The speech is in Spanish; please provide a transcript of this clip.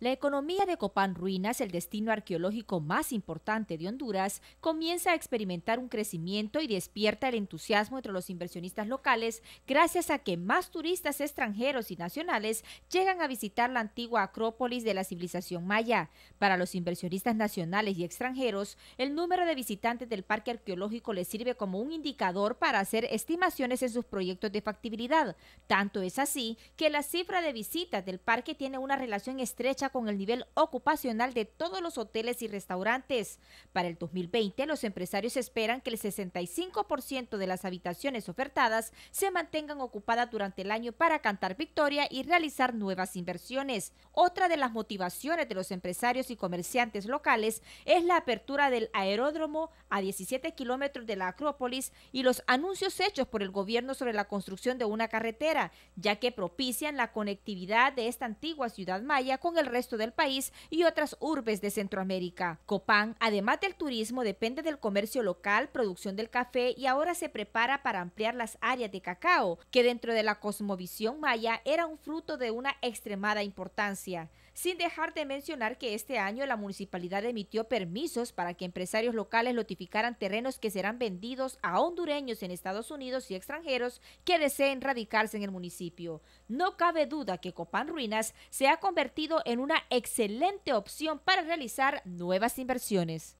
La economía de Copán Ruinas, el destino arqueológico más importante de Honduras, comienza a experimentar un crecimiento y despierta el entusiasmo entre los inversionistas locales gracias a que más turistas extranjeros y nacionales llegan a visitar la antigua acrópolis de la civilización maya. Para los inversionistas nacionales y extranjeros, el número de visitantes del parque arqueológico les sirve como un indicador para hacer estimaciones en sus proyectos de factibilidad. Tanto es así que la cifra de visitas del parque tiene una relación estrecha con el nivel ocupacional de todos los hoteles y restaurantes. Para el 2020, los empresarios esperan que el 65% de las habitaciones ofertadas se mantengan ocupadas durante el año para cantar victoria y realizar nuevas inversiones. Otra de las motivaciones de los empresarios y comerciantes locales es la apertura del aeródromo a 17 kilómetros de la Acrópolis y los anuncios hechos por el gobierno sobre la construcción de una carretera, ya que propician la conectividad de esta antigua ciudad maya con el resto resto del país y otras urbes de Centroamérica. Copán, además del turismo, depende del comercio local, producción del café y ahora se prepara para ampliar las áreas de cacao, que dentro de la cosmovisión maya era un fruto de una extremada importancia sin dejar de mencionar que este año la municipalidad emitió permisos para que empresarios locales notificaran terrenos que serán vendidos a hondureños en Estados Unidos y extranjeros que deseen radicarse en el municipio. No cabe duda que Copán Ruinas se ha convertido en una excelente opción para realizar nuevas inversiones.